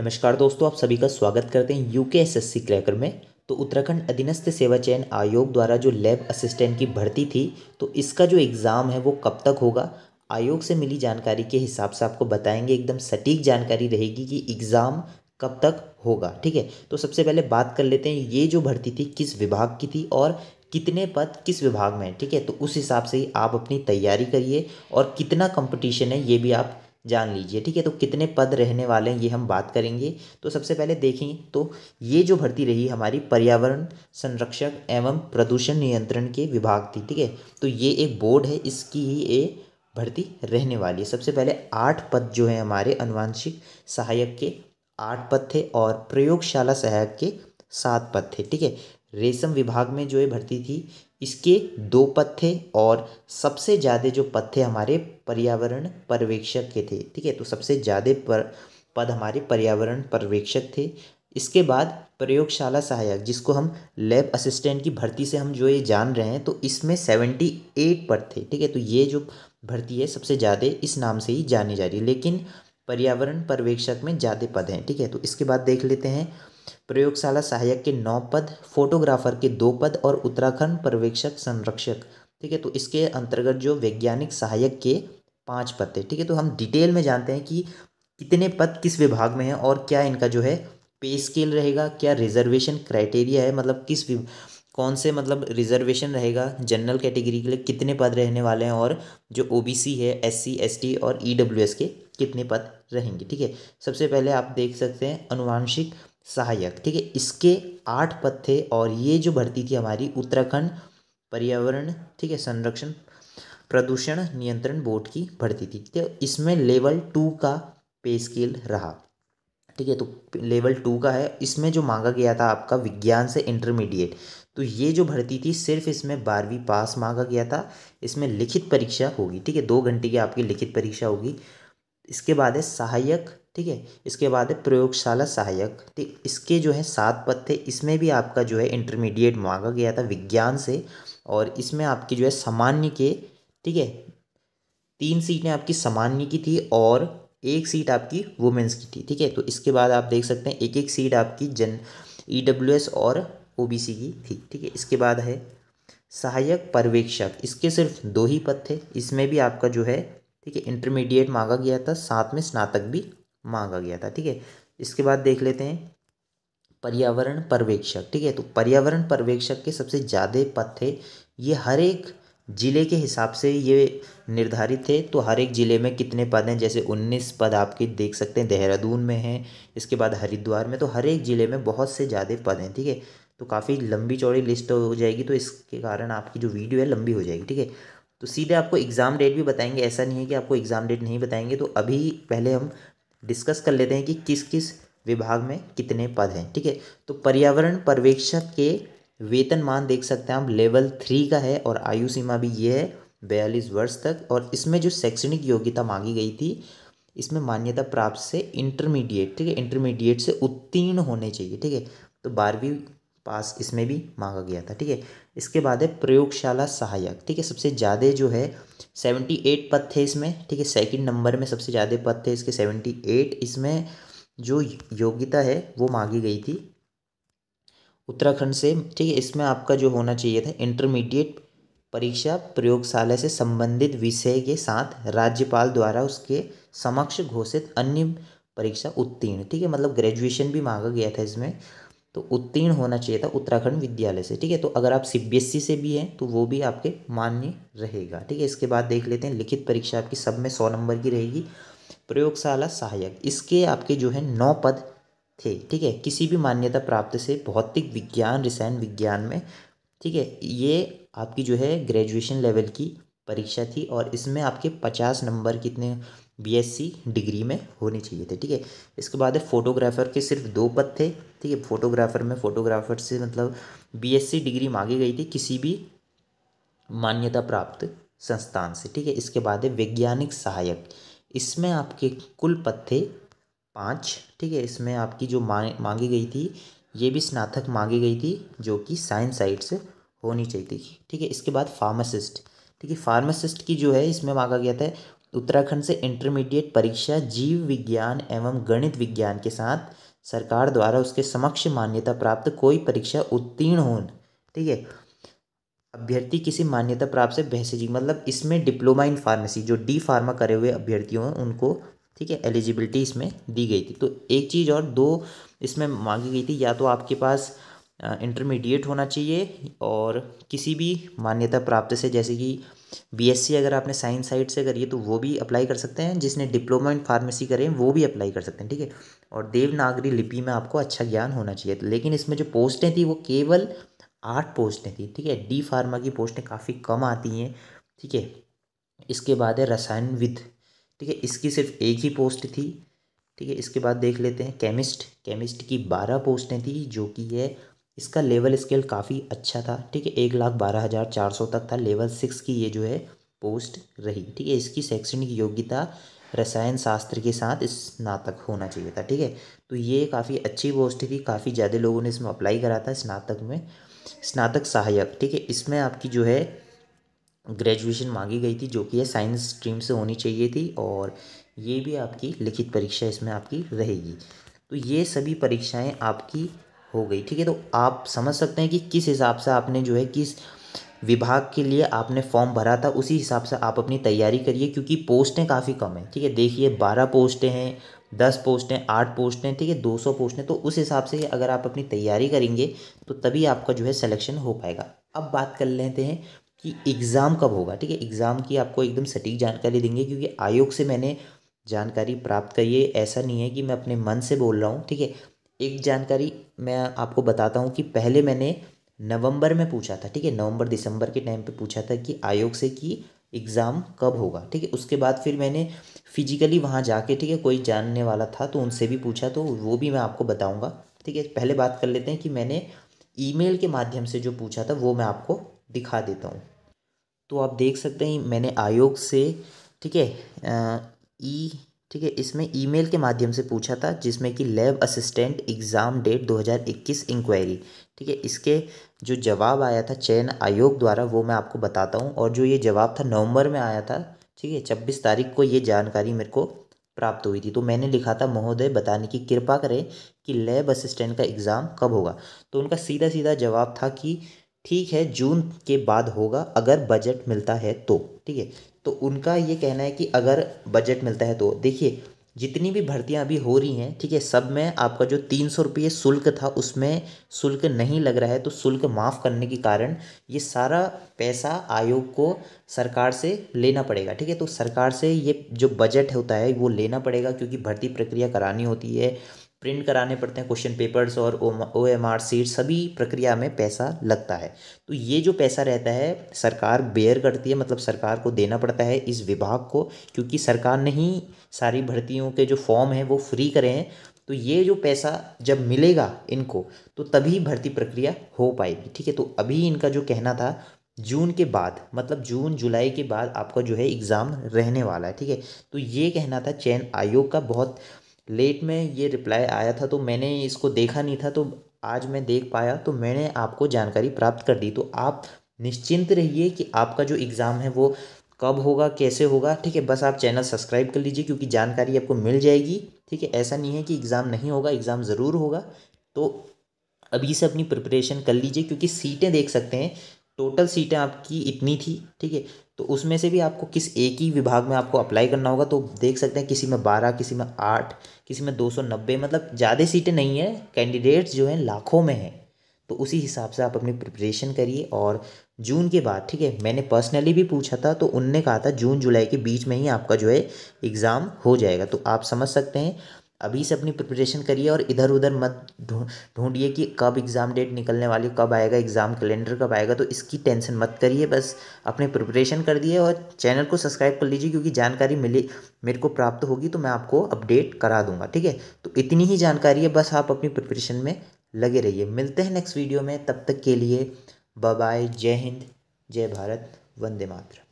नमस्कार दोस्तों आप सभी का स्वागत करते हैं यूके एसएससी क्रैकर में तो उत्तराखंड अधीनस्थ सेवा चयन आयोग द्वारा जो लैब असिस्टेंट की भर्ती थी तो इसका जो एग्ज़ाम है वो कब तक होगा आयोग से मिली जानकारी के हिसाब से आपको बताएंगे एकदम सटीक जानकारी रहेगी कि एग्ज़ाम कब तक होगा ठीक है तो सबसे पहले बात कर लेते हैं ये जो भर्ती थी किस विभाग की थी और कितने पद किस विभाग में ठीक है तो उस हिसाब से ही आप अपनी तैयारी करिए और कितना कंपटीशन है ये भी आप जान लीजिए ठीक है तो कितने पद रहने वाले हैं ये हम बात करेंगे तो सबसे पहले देखें तो ये जो भर्ती रही हमारी पर्यावरण संरक्षक एवं प्रदूषण नियंत्रण के विभाग थी ठीक है तो ये एक बोर्ड है इसकी ही ये भर्ती रहने वाली है सबसे पहले आठ पद जो है हमारे अनुवांशिक सहायक के आठ पद थे और प्रयोगशाला सहायक के सात पद थे ठीक है रेशम विभाग में जो ये भर्ती थी इसके दो पत्थे और सबसे ज़्यादा जो पत्थे हमारे पर्यावरण पर्यवेक्षक के थे ठीक है तो सबसे ज़्यादा पर पद हमारे पर्यावरण पर्यवेक्षक थे इसके बाद प्रयोगशाला सहायक जिसको हम लैब असिस्टेंट की भर्ती से हम जो ये जान रहे हैं तो इसमें सेवेंटी एट पद थे ठीक है तो ये जो भर्ती है सबसे ज़्यादा इस नाम से ही जानी जा रही है लेकिन पर्यावरण पर्यवेक्षक में ज़्यादा पद हैं ठीक है तो इसके बाद देख लेते हैं प्रयोगशाला सहायक के नौ पद फोटोग्राफर के दो पद और उत्तराखंड पर्यवेक्षक संरक्षक ठीक है तो इसके अंतर्गत जो वैज्ञानिक सहायक के पाँच पद थे ठीक है तो हम डिटेल में जानते हैं कि कितने पद किस विभाग में हैं और क्या इनका जो है पे स्केल रहेगा क्या रिजर्वेशन क्राइटेरिया है मतलब किस कौन से मतलब रिजर्वेशन रहेगा जनरल कैटेगरी के लिए कितने पद रहने वाले हैं और जो ओ है एस सी और ई के कितने पद रहेंगे ठीक है सबसे पहले आप देख सकते हैं अनुवांशिक सहायक ठीक है इसके आठ पद थे और ये जो भर्ती थी हमारी उत्तराखंड पर्यावरण ठीक है संरक्षण प्रदूषण नियंत्रण बोर्ड की भर्ती थी तो इसमें लेवल टू का पे स्केल रहा ठीक है तो लेवल टू का है इसमें जो मांगा गया था आपका विज्ञान से इंटरमीडिएट तो ये जो भर्ती थी सिर्फ इसमें बारहवीं पास मांगा गया था इसमें लिखित परीक्षा होगी ठीक है दो घंटे की आपकी लिखित परीक्षा होगी इसके बाद है सहायक ठीक है इसके बाद है प्रयोगशाला सहायक ठीक इसके जो है सात पद थे इसमें भी आपका जो है इंटरमीडिएट मांगा गया था विज्ञान से और इसमें आपकी जो है सामान्य के ठीक है तीन सीटें आपकी सामान्य की थी और एक सीट आपकी वुमेंस की थी ठीक है तो इसके बाद आप देख सकते हैं एक एक सीट आपकी जन ई डब्ल्यू एस और ओ बी सी की थी ठीक है इसके बाद है सहायक पर्यवेक्षक इसके सिर्फ दो ही पद थे इसमें भी आपका जो है ठीक है इंटरमीडिएट मांगा गया था साथ में स्नातक भी मांगा गया था ठीक है इसके बाद देख लेते हैं पर्यावरण पर्यवेक्षक ठीक है तो पर्यावरण पर्यवेक्षक के सबसे ज़्यादा पद थे ये हर एक ज़िले के हिसाब से ये निर्धारित थे तो हर एक ज़िले में कितने पद हैं जैसे उन्नीस पद आपके देख सकते हैं देहरादून में हैं इसके बाद हरिद्वार में तो हर एक ज़िले में बहुत से ज़्यादा पद हैं ठीक है तो काफ़ी लंबी चौड़ी लिस्ट हो जाएगी तो इसके कारण आपकी जो वीडियो है लंबी हो जाएगी ठीक है तो सीधे आपको एग्ज़ाम डेट भी बताएंगे ऐसा नहीं है कि आपको एग्ज़ाम डेट नहीं बताएंगे तो अभी पहले हम डिस्कस कर लेते हैं कि किस किस विभाग में कितने पद हैं ठीक है तो पर्यावरण पर्यवेक्षक के वेतनमान देख सकते हैं हम लेवल थ्री का है और आयु सीमा भी ये है बयालीस वर्ष तक और इसमें जो शैक्षणिक योग्यता मांगी गई थी इसमें मान्यता प्राप्त से इंटरमीडिएट ठीक है इंटरमीडिएट से उत्तीर्ण होने चाहिए ठीक है तो बारहवीं पास इसमें भी मांगा गया था ठीक है इसके बाद है प्रयोगशाला सहायक ठीक है सबसे ज़्यादा जो है सेवेंटी एट पद थे इसमें ठीक है सेकंड नंबर में सबसे ज़्यादा पद थे इसके सेवेंटी एट इसमें जो योग्यता है वो मांगी गई थी उत्तराखंड से ठीक है इसमें आपका जो होना चाहिए था इंटरमीडिएट परीक्षा प्रयोगशाला से संबंधित विषय के साथ राज्यपाल द्वारा उसके समक्ष घोषित अन्य परीक्षा उत्तीर्ण ठीक है मतलब ग्रेजुएशन भी मांगा गया था इसमें तो उत्तीर्ण होना चाहिए था उत्तराखंड विद्यालय से ठीक है तो अगर आप सी e से भी हैं तो वो भी आपके मान्य रहेगा ठीक है इसके बाद देख लेते हैं लिखित परीक्षा आपकी सब में सौ नंबर की रहेगी प्रयोगशाला सहायक इसके आपके जो है नौ पद थे ठीक है किसी भी मान्यता प्राप्त से भौतिक विज्ञान रसायन विज्ञान में ठीक है ये आपकी जो है ग्रेजुएशन लेवल की परीक्षा थी और इसमें आपके पचास नंबर कितने बीएससी डिग्री में होने चाहिए थे ठीक है इसके बाद है फोटोग्राफर के सिर्फ दो पद थे ठीक है फोटोग्राफर में फोटोग्राफर से मतलब बीएससी डिग्री मांगी गई थी किसी भी मान्यता प्राप्त संस्थान से ठीक है इसके बाद है वैज्ञानिक सहायक इसमें आपके कुल पद थे पाँच ठीक है इसमें आपकी जो मांगी गई थी ये भी स्नातक मांगी गई थी जो कि साइंस साइड से होनी चाहिए थी ठीक है इसके बाद फार्मासिस्ट ठीक है फार्मासिस्ट की जो है इसमें मांगा गया था उत्तराखंड से इंटरमीडिएट परीक्षा जीव विज्ञान एवं गणित विज्ञान के साथ सरकार द्वारा उसके समक्ष मान्यता प्राप्त कोई परीक्षा उत्तीर्ण हो ठीक है अभ्यर्थी किसी मान्यता प्राप्त से बहसेजी मतलब इसमें डिप्लोमा इन फार्मेसी जो डी फार्मा करे हुए अभ्यर्थियों हैं उनको ठीक है एलिजिबिलिटी इसमें दी गई थी तो एक चीज़ और दो इसमें मांगी गई थी या तो आपके पास इंटरमीडिएट होना चाहिए और किसी भी मान्यता प्राप्त से जैसे कि बीएससी अगर आपने साइंस साइड से करी है तो वो भी अप्लाई कर सकते हैं जिसने डिप्लोमा इन फार्मेसी करें वो भी अप्लाई कर सकते हैं ठीक है और देवनागरी लिपि में आपको अच्छा ज्ञान होना चाहिए तो लेकिन इसमें जो पोस्टें थी वो केवल आठ पोस्टें थी ठीक है डी फार्मा की पोस्टें काफ़ी कम आती हैं ठीक है इसके बाद है रसायनविद ठीक है इसकी सिर्फ एक ही पोस्ट थी ठीक है इसके बाद देख लेते हैं केमिस्ट केमिस्ट की बारह पोस्टें थी जो कि है इसका लेवल स्केल काफ़ी अच्छा था ठीक है एक लाख बारह हज़ार चार सौ तक था लेवल सिक्स की ये जो है पोस्ट रही ठीक है इसकी शैक्षणिक योग्यता रसायन शास्त्र के साथ स्नातक होना चाहिए था ठीक है तो ये काफ़ी अच्छी पोस्ट थी काफ़ी ज़्यादा लोगों ने इसमें अप्लाई करा था स्नातक में स्नातक सहायक ठीक है इसमें आपकी जो है ग्रेजुएशन मांगी गई थी जो कि है साइंस स्ट्रीम से होनी चाहिए थी और ये भी आपकी लिखित परीक्षा इसमें आपकी रहेगी तो ये सभी परीक्षाएं आपकी हो गई ठीक है तो आप समझ सकते हैं कि किस हिसाब से आपने जो है किस विभाग के लिए आपने फॉर्म भरा था उसी हिसाब से आप अपनी तैयारी करिए क्योंकि पोस्टें काफ़ी कम हैं ठीक है देखिए बारह पोस्टें हैं दस पोस्टें आठ पोस्टें ठीक है दो सौ पोस्टें तो उस हिसाब से अगर आप अपनी तैयारी करेंगे तो तभी आपका जो है सिलेक्शन हो पाएगा अब बात कर लेते हैं कि एग्ज़ाम कब होगा ठीक है एग्ज़ाम की आपको एकदम सटीक जानकारी देंगे क्योंकि आयोग से मैंने जानकारी प्राप्त करिए ऐसा नहीं है कि मैं अपने मन से बोल रहा हूँ ठीक है एक जानकारी मैं आपको बताता हूँ कि पहले मैंने नवंबर में पूछा था ठीक है नवंबर दिसंबर के टाइम पे पूछा था कि आयोग से कि एग्ज़ाम कब होगा ठीक है उसके बाद फिर मैंने फिजिकली वहाँ जाके ठीक है कोई जानने वाला था तो उनसे भी पूछा तो वो भी मैं आपको बताऊँगा ठीक है पहले बात कर लेते हैं कि मैंने ईमेल के माध्यम से जो पूछा था वो मैं आपको दिखा देता हूँ तो आप देख सकते हैं मैंने आयोग से ठीक है ई ठीक है इसमें ईमेल के माध्यम से पूछा था जिसमें कि lab assistant exam date 2021 enquiry ठीक है इसके जो जवाब आया था चयन आयोग द्वारा वो मैं आपको बताता हूँ और जो ये जवाब था नवंबर में आया था ठीक है छब्बीस तारीख को ये जानकारी मेरे को प्राप्त हुई थी तो मैंने लिखा था महोदय बताने की कृपा करें कि लैब असिस्टेंट का एग्ज़ाम कब होगा तो उनका सीधा सीधा जवाब था कि ठीक है जून के बाद होगा अगर बजट मिलता है तो ठीक है तो उनका ये कहना है कि अगर बजट मिलता है तो देखिए जितनी भी भर्तियां अभी हो रही हैं ठीक है सब में आपका जो तीन सौ रुपये शुल्क था उसमें शुल्क नहीं लग रहा है तो शुल्क माफ़ करने के कारण ये सारा पैसा आयोग को सरकार से लेना पड़ेगा ठीक है तो सरकार से ये जो बजट होता है वो लेना पड़ेगा क्योंकि भर्ती प्रक्रिया करानी होती है प्रिंट कराने पड़ते हैं क्वेश्चन पेपर्स और ओ एम आर सीट सभी प्रक्रिया में पैसा लगता है तो ये जो पैसा रहता है सरकार बेयर करती है मतलब सरकार को देना पड़ता है इस विभाग को क्योंकि सरकार ने ही सारी भर्तियों के जो फॉर्म हैं वो फ्री करे हैं तो ये जो पैसा जब मिलेगा इनको तो तभी भर्ती प्रक्रिया हो पाएगी ठीक है तो अभी इनका जो कहना था जून के बाद मतलब जून जुलाई के बाद आपका जो है एग्ज़ाम रहने वाला है ठीक है तो ये कहना था चयन आयोग का बहुत लेट में ये रिप्लाई आया था तो मैंने इसको देखा नहीं था तो आज मैं देख पाया तो मैंने आपको जानकारी प्राप्त कर दी तो आप निश्चिंत रहिए कि आपका जो एग्ज़ाम है वो कब होगा कैसे होगा ठीक है बस आप चैनल सब्सक्राइब कर लीजिए क्योंकि जानकारी आपको मिल जाएगी ठीक है ऐसा नहीं है कि एग्ज़ाम नहीं होगा एग्ज़ाम ज़रूर होगा तो अभी से अपनी प्रिपरेशन कर लीजिए क्योंकि सीटें देख सकते हैं टोटल सीटें आपकी इतनी थी ठीक है तो उसमें से भी आपको किस एक ही विभाग में आपको अप्लाई करना होगा तो देख सकते हैं किसी में बारह किसी में आठ किसी में दो सौ नब्बे मतलब ज़्यादा सीटें नहीं है कैंडिडेट्स जो हैं लाखों में हैं तो उसी हिसाब से आप अपनी प्रिपरेशन करिए और जून के बाद ठीक है मैंने पर्सनली भी पूछा था तो उनने कहा था जून जुलाई के बीच में ही आपका जो है एग्ज़ाम हो जाएगा तो आप समझ सकते हैं अभी से अपनी प्रिपरेशन करिए और इधर उधर मत ढूंढिए कि कब एग्ज़ाम डेट निकलने वाली कब आएगा एग्ज़ाम कैलेंडर कब आएगा तो इसकी टेंशन मत करिए बस अपने प्रिपरेशन कर दिए और चैनल को सब्सक्राइब कर लीजिए क्योंकि जानकारी मिली मेरे को प्राप्त होगी तो मैं आपको अपडेट करा दूंगा ठीक है तो इतनी ही जानकारी है बस आप अपनी प्रिपरेशन में लगे रहिए मिलते हैं नेक्स्ट वीडियो में तब तक के लिए बाय जय हिंद जय भारत वंदे मातरम